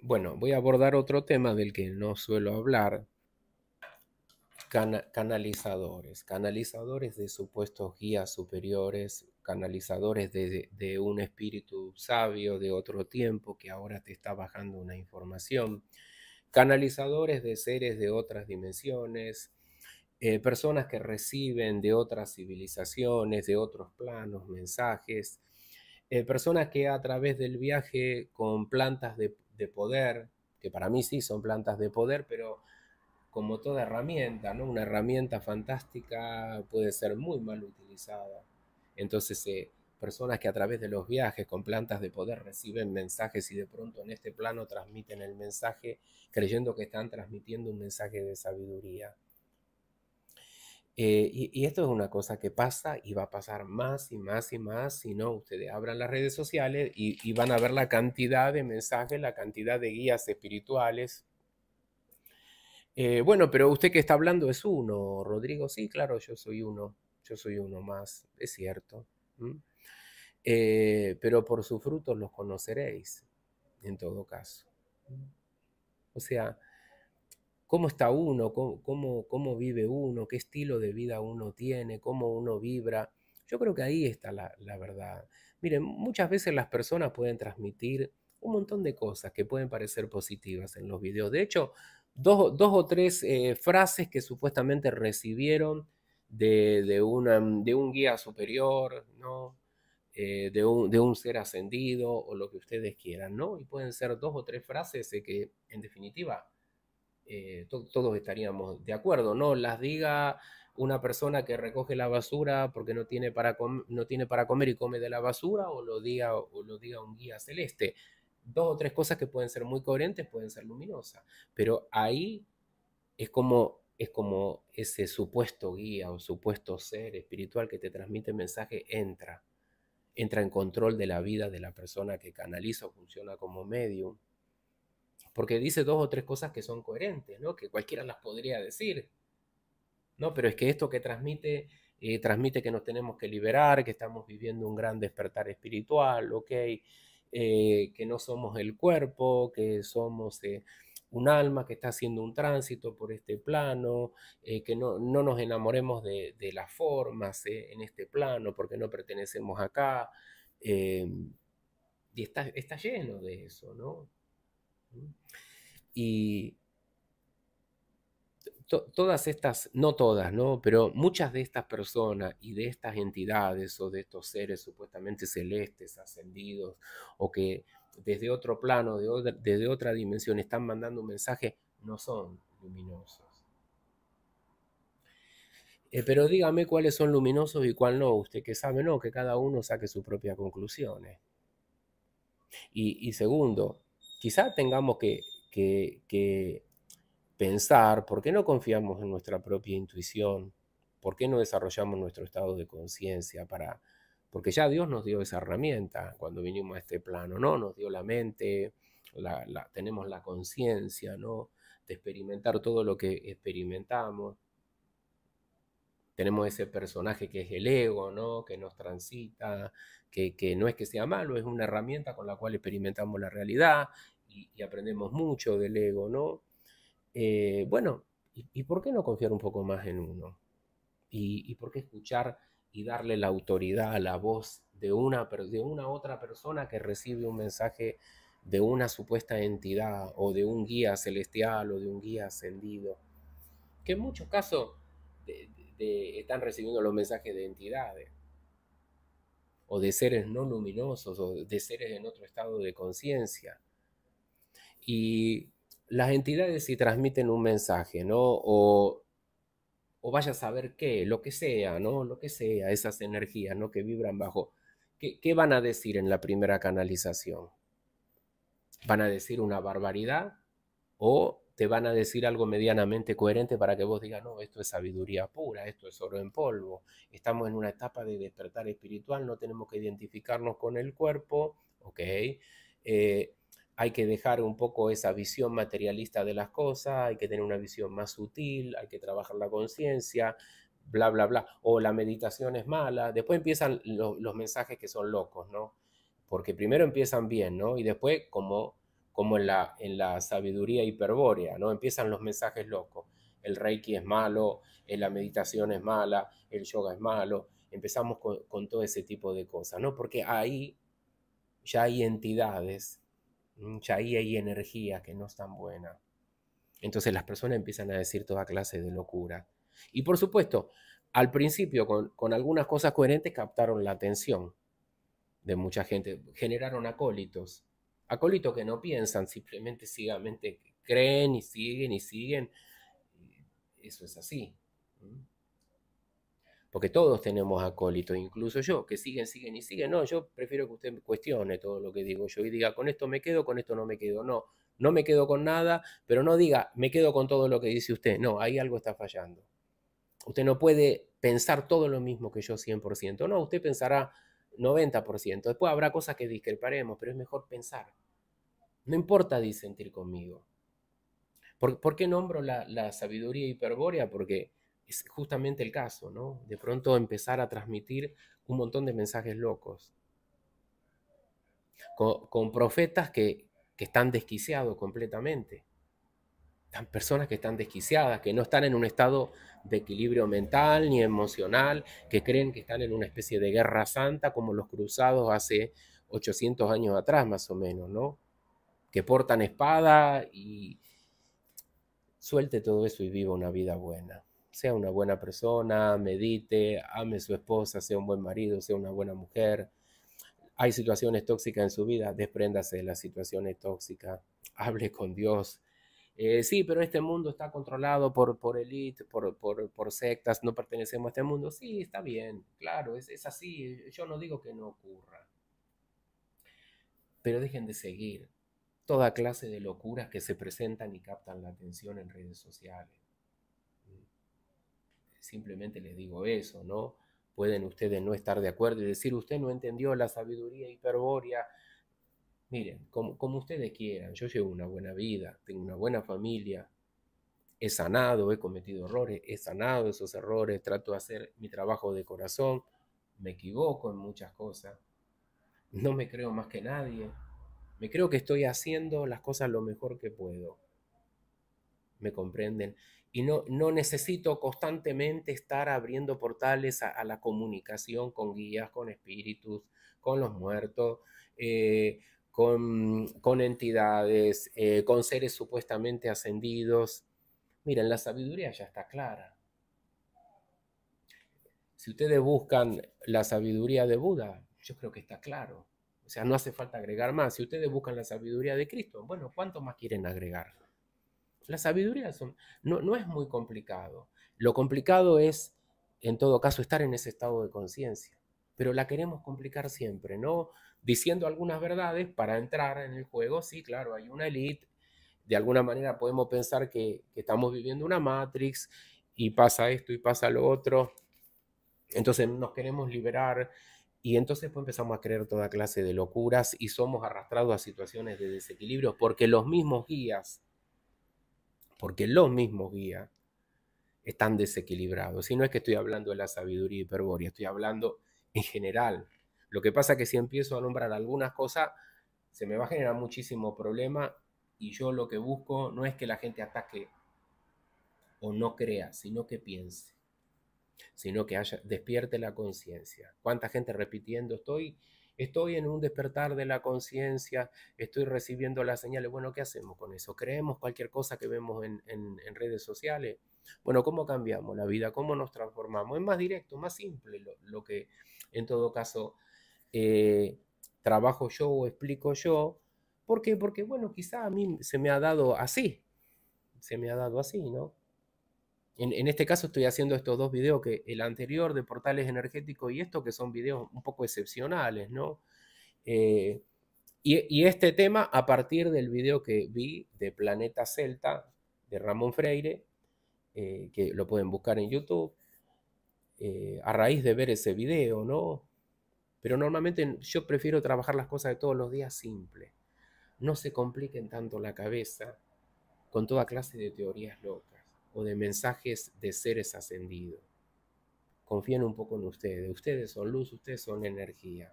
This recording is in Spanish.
Bueno, voy a abordar otro tema del que no suelo hablar. canalizadores, canalizadores de supuestos guías superiores, canalizadores de, un espíritu sabio de otro tiempo que ahora te está bajando una información, canalizadores de seres de otras dimensiones, eh, personas que reciben de otras civilizaciones, de otros planos, mensajes, eh, personas que a través del viaje con plantas de de poder, que para mí sí son plantas de poder, pero como toda herramienta, ¿no? Una herramienta fantástica puede ser muy mal utilizada. Entonces, eh, personas que a través de los viajes con plantas de poder reciben mensajes y de pronto en este plano transmiten el mensaje creyendo que están transmitiendo un mensaje de sabiduría. Eh, y, esto es una cosa que pasa y va a pasar más y más y más. Si no, ustedes abran las redes sociales y, van a ver la cantidad de mensajes, la cantidad de guías espirituales. Eh, bueno, pero usted que está hablando es uno, Rodrigo. Sí, claro, yo soy uno. Yo soy uno más, es cierto. Eh, pero por sus frutos los conoceréis, en todo caso. O sea, cómo está uno, cómo, cómo, vive uno, qué estilo de vida uno tiene, cómo uno vibra. Yo creo que ahí está la, verdad. Miren, muchas veces las personas pueden transmitir un montón de cosas que pueden parecer positivas en los videos. De hecho, dos, dos o tres eh, frases que supuestamente recibieron de, una, de un guía superior, eh, de, un, de, un, ser ascendido o lo que ustedes quieran, ¿no? Y pueden ser dos o tres frases eh, que en definitiva eh, todos estaríamos de acuerdo, no las diga una persona que recoge la basura porque no tiene para, no tiene para comer y come de la basura o lo, diga, o lo diga un guía celeste. Dos o tres cosas que pueden ser muy coherentes, pueden ser luminosas, pero ahí es como es como ese supuesto guía o supuesto ser espiritual que te transmite mensaje entra, entra en control de la vida de la persona que canaliza o funciona como medium porque dice dos o tres cosas que son coherentes, ¿no? Que cualquiera las podría decir. No, pero es que esto que transmite, eh, transmite que nos tenemos que liberar, que estamos viviendo un gran despertar espiritual, ¿ok? Eh, que no somos el cuerpo, que somos eh, un alma que está haciendo un tránsito por este plano, que no, nos enamoremos de, las formas en este plano porque no pertenecemos acá. y está, está, lleno de eso, ¿no? Y todas estas, no todas, ¿no? Pero muchas de estas personas y de estas entidades o de estos seres supuestamente celestes, ascendidos, o que desde otro plano, desde otra dimensión, están mandando un mensaje, no son luminosos. Eh, pero dígame cuáles son luminosos y cuál no. Usted que sabe, no, que cada uno saque sus propias conclusiones. y segundo, quizá tengamos que, pensar por qué no confiamos en nuestra propia intuición, por qué no desarrollamos nuestro estado de conciencia para... Porque ya Dios nos dio esa herramienta cuando vinimos a este plano, ¿no? Nos dio la mente, tenemos la conciencia, ¿no? De experimentar todo lo que experimentamos. Tenemos ese personaje que es el ego, ¿no? Que nos transita, que, no es que sea malo, es una herramienta con la cual experimentamos la realidad y, aprendemos mucho del ego, ¿no? Eh, bueno, y, por qué no confiar un poco más en uno? ¿Y, por qué escuchar y darle la autoridad a la voz de una, de una otra persona que recibe un mensaje de una supuesta entidad o de un guía celestial o de un guía ascendido? Que en muchos casos están recibiendo los mensajes de entidades o de seres no luminosos o de seres en otro estado de conciencia. Y las entidades si transmiten un mensaje, ¿no? O, vaya a saber qué, lo que sea, ¿no? Lo que sea, esas energías, ¿no? Que vibran bajo. ¿Qué, qué van a decir en la primera canalización? ¿Van a decir una barbaridad o te van a decir algo medianamente coherente para que vos digas, no, esto es sabiduría pura, esto es oro en polvo, estamos en una etapa de despertar espiritual, no tenemos que identificarnos con el cuerpo, ok, eh, hay que dejar un poco esa visión materialista de las cosas, hay que tener una visión más sutil, hay que trabajar la conciencia, bla, bla, bla, o la meditación es mala, después empiezan los mensajes que son locos, ¿no? Porque primero empiezan bien, ¿no? Y después, como como en la, en la sabiduría hiperbórea, ¿no? Empiezan los mensajes locos. El reiki es malo, eh, la meditación es mala, el yoga es malo. Empezamos con, todo ese tipo de cosas, ¿no? Porque ahí ya hay entidades, mm, ya ahí hay energía que no es tan buena. Entonces las personas empiezan a decir toda clase de locura. Y por supuesto, al principio con, con algunas cosas coherentes captaron la atención de mucha gente, generaron acólitos acólitos que no piensan, simplemente ciegamente creen y siguen y siguen. Eso es así. Porque todos tenemos acólitos, incluso yo, que siguen, siguen y siguen. No, yo prefiero que usted cuestione todo lo que digo yo y diga, con esto me quedo, con esto no me quedo. No, no me quedo con nada, pero no diga, me quedo con todo lo que dice usted. No, ahí algo está fallando. Usted no puede pensar todo lo mismo que yo 100%. No, usted pensará 90%. Después habrá cosas que discreparemos, pero es mejor pensar. No importa disentir conmigo. ¿Por, qué nombro la, sabiduría hiperbórea? Porque es justamente el caso, ¿no? De pronto empezar a transmitir un montón de mensajes locos. Con, profetas que, que están desquiciados completamente. Están personas que están desquiciadas, que no están en un estado de equilibrio mental ni emocional, que creen que están en una especie de guerra santa como los cruzados hace 800 años atrás más o menos, ¿no? Que portan espada y suelte todo eso y viva una vida buena. Sea una buena persona, medite, ame a su esposa, sea un buen marido, sea una buena mujer. Hay situaciones tóxicas en su vida, despréndase de las situaciones tóxicas, hable con Dios, eh, sí, pero este mundo está controlado por, por elite, por, sectas, no pertenecemos a este mundo. Sí, está bien, claro, es, es así. Yo no digo que no ocurra. Pero dejen de seguir toda clase de locuras que se presentan y captan la atención en redes sociales. Simplemente les digo eso, ¿no? Pueden ustedes no estar de acuerdo y decir, usted no entendió la sabiduría hiperbórea Miren, como, como ustedes quieran, yo llevo una buena vida, tengo una buena familia, he sanado, he cometido errores, he sanado esos errores, trato de hacer mi trabajo de corazón, me equivoco en muchas cosas, no me creo más que nadie, me creo que estoy haciendo las cosas lo mejor que puedo. ¿Me comprenden? Y no, no necesito constantemente estar abriendo portales a, la comunicación con guías, con espíritus, con los muertos, eh, con, entidades, eh, con seres supuestamente ascendidos. Miren, la sabiduría ya está clara. Si ustedes buscan la sabiduría de Buda, yo creo que está claro. O sea, no hace falta agregar más. Si ustedes buscan la sabiduría de Cristo, bueno, ¿cuánto más quieren agregar? La sabiduría son, no, no es muy complicado. Lo complicado es, en todo caso, estar en ese estado de conciencia. Pero la queremos complicar siempre, ¿no? diciendo algunas verdades para entrar en el juego. Sí, claro, hay una elite. De alguna manera podemos pensar que, estamos viviendo una Matrix y pasa esto y pasa lo otro. Entonces nos queremos liberar y entonces pues empezamos a creer toda clase de locuras y somos arrastrados a situaciones de desequilibrio porque los mismos guías, porque los mismos guías están desequilibrados. Y no es que estoy hablando de la sabiduría hiperbórea, estoy hablando en general lo que pasa es que si empiezo a nombrar algunas cosas, se me va a generar muchísimo problema y yo lo que busco no es que la gente ataque o no crea, sino que piense, sino que haya, despierte la conciencia. ¿Cuánta gente repitiendo estoy? Estoy en un despertar de la conciencia, estoy recibiendo las señales. Bueno, ¿qué hacemos con eso? ¿Creemos cualquier cosa que vemos en, redes sociales? Bueno, ¿cómo cambiamos la vida? ¿Cómo nos transformamos? Es más directo, más simple lo, lo que en todo caso eh, trabajo yo o explico yo. ¿Por qué? Porque, bueno, quizá a mí se me ha dado así. Se me ha dado así, ¿no? En, este caso estoy haciendo estos dos videos, que el anterior de portales energéticos y esto, que son videos un poco excepcionales, ¿no? Eh, y, este tema a partir del video que vi de Planeta Celta, de Ramón Freire, eh, que lo pueden buscar en YouTube, a raíz de ver ese video, ¿no? Pero normalmente yo prefiero trabajar las cosas de todos los días simple. No se compliquen tanto la cabeza con toda clase de teorías locas o de mensajes de seres ascendidos. Confíen un poco en ustedes. Ustedes son luz, ustedes son energía.